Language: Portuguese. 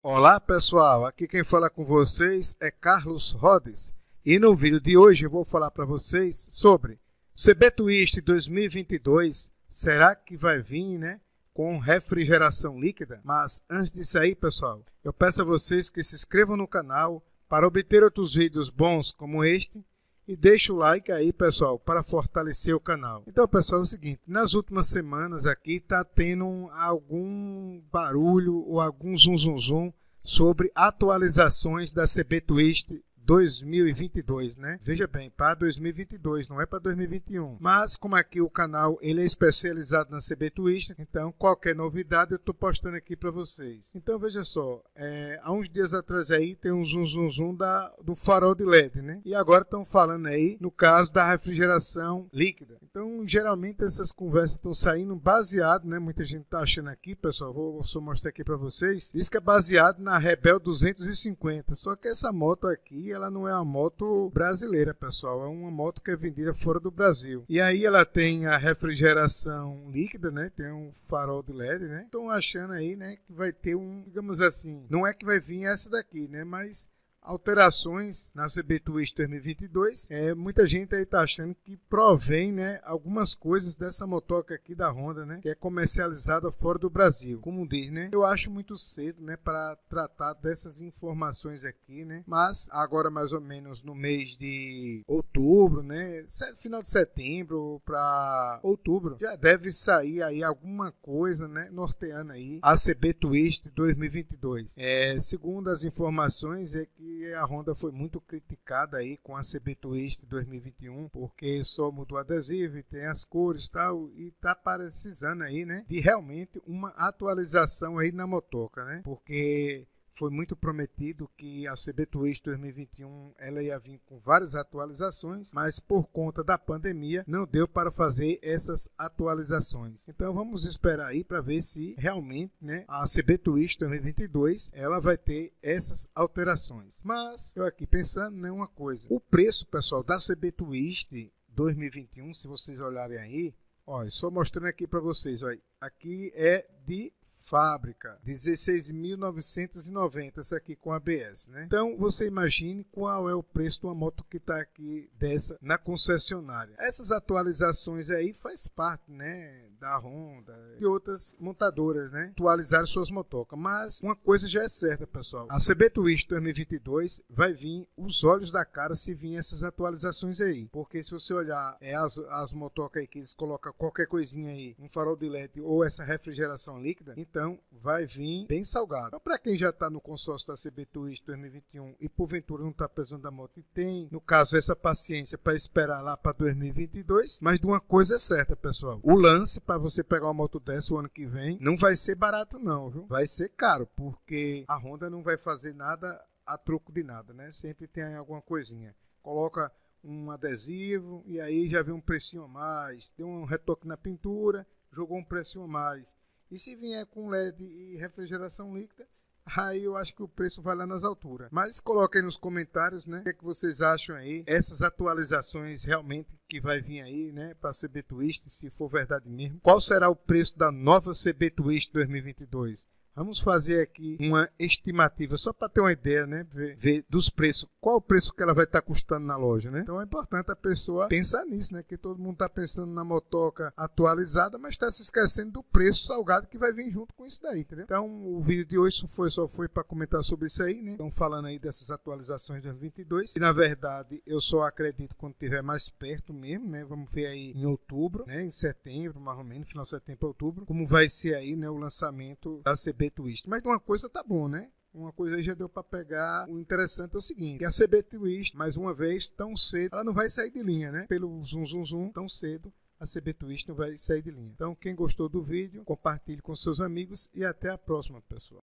Olá pessoal, aqui quem fala com vocês é Carlos Rodes e no vídeo de hoje eu vou falar para vocês sobre CB Twist 2022, será que vai vir né, com refrigeração líquida? Mas antes disso aí pessoal, eu peço a vocês que se inscrevam no canal para obter outros vídeos bons como este e deixe o like aí pessoal para fortalecer o canal. Então pessoal é o seguinte, nas últimas semanas aqui está tendo algum barulho ou algum zum zum zum sobre atualizações da CB Twist 2022, né? Veja bem, para 2022, não é para 2021. Mas como aqui o canal ele é especializado na CB Twist, então qualquer novidade eu estou postando aqui para vocês. Então veja só, é, há uns dias atrás aí tem um zoom zoom zoom da, do farol de LED, né? E agora estão falando aí no caso da refrigeração líquida. Então geralmente essas conversas estão saindo baseado, né? Muita gente tá achando aqui, pessoal, vou só mostrar aqui para vocês. Diz que é baseado na Rebel 250, só que essa moto aqui ela não é uma moto brasileira, pessoal. É uma moto que é vendida fora do Brasil. E aí ela tem a refrigeração líquida, né? Tem um farol de LED, né? Estão achando aí, né? Que vai ter um, digamos assim, não é que vai vir essa daqui, né? Mas alterações na CB Twist 2022. É, muita gente aí tá achando que provém, né, algumas coisas dessa motoca aqui da Honda, né, que é comercializada fora do Brasil. Como diz, né? Eu acho muito cedo, né, para tratar dessas informações aqui, né? Mas agora mais ou menos no mês de outubro, né, final de setembro para outubro, já deve sair aí alguma coisa, né, norteando aí a CB Twist 2022. É, segundo as informações é que a Honda foi muito criticada aí com a CB Twist 2021, porque só mudou adesivo e tem as cores e tal, e tá precisando aí, né, de realmente uma atualização aí na motoca, né? Porque foi muito prometido que a CB Twist 2021 ela ia vir com várias atualizações, mas por conta da pandemia não deu para fazer essas atualizações. Então vamos esperar aí para ver se realmente, né, a CB Twist 2022 ela vai ter essas alterações. Mas eu aqui pensando em né, uma coisa, o preço pessoal da CB Twist 2021, se vocês olharem aí, ó, só mostrando aqui para vocês, olha, aqui é de fábrica 16.990, essa aqui com ABS, né? Então você imagine qual é o preço de uma moto que está aqui dessa na concessionária. Essas atualizações aí faz parte, né? Da Honda e outras montadoras, né? Atualizar suas motocas. Mas uma coisa já é certa, pessoal. A CB Twist 2022 vai vir os olhos da cara se vir essas atualizações aí. Porque se você olhar é, as, as motocas aí que eles colocam qualquer coisinha aí, um farol de LED ou essa refrigeração líquida, então, vai vir bem salgado. Então, para quem já está no consórcio da CB Twist 2021 e porventura não está pesando da moto e tem, no caso, essa paciência para esperar lá para 2022, mas de uma coisa é certa, pessoal: o lance para você pegar uma moto dessa o ano que vem não vai ser barato, não, viu? Vai ser caro, porque a Honda não vai fazer nada a troco de nada, né? Sempre tem alguma coisinha. Coloca um adesivo e aí já vem um precinho a mais, deu um retoque na pintura, jogou um precinho a mais. E se vier com LED e refrigeração líquida, aí eu acho que o preço vai lá nas alturas. Mas coloquem nos comentários, né? O que, é que vocês acham aí? Essas atualizações realmente que vai vir aí, né? Para a CB Twist, se for verdade mesmo. Qual será o preço da nova CB Twist 2022? Vamos fazer aqui uma estimativa, só para ter uma ideia, né? Ver, ver, dos preços, qual o preço que ela vai estar tá custando na loja, né? Então é importante a pessoa pensar nisso, né? Que todo mundo está pensando na motoca atualizada, mas está se esquecendo do preço salgado que vai vir junto com isso daí, entendeu? Então o vídeo de hoje só foi, só foi para comentar sobre isso aí, né? Então falando aí dessas atualizações de 2022, e na verdade eu só acredito quando tiver mais perto mesmo, né? Vamos ver aí em outubro, né? Em setembro, mais ou menos, final de setembro, outubro, como vai ser aí, né? O lançamento da CB CB Twist. Mas uma coisa tá bom, né? Uma coisa aí já deu para pegar. O interessante é o seguinte: a CB Twist, mais uma vez, tão cedo, ela não vai sair de linha, né? Pelo zoom, zoom, zoom, tão cedo, a CB Twist não vai sair de linha. Então, quem gostou do vídeo, compartilhe com seus amigos e até a próxima, pessoal.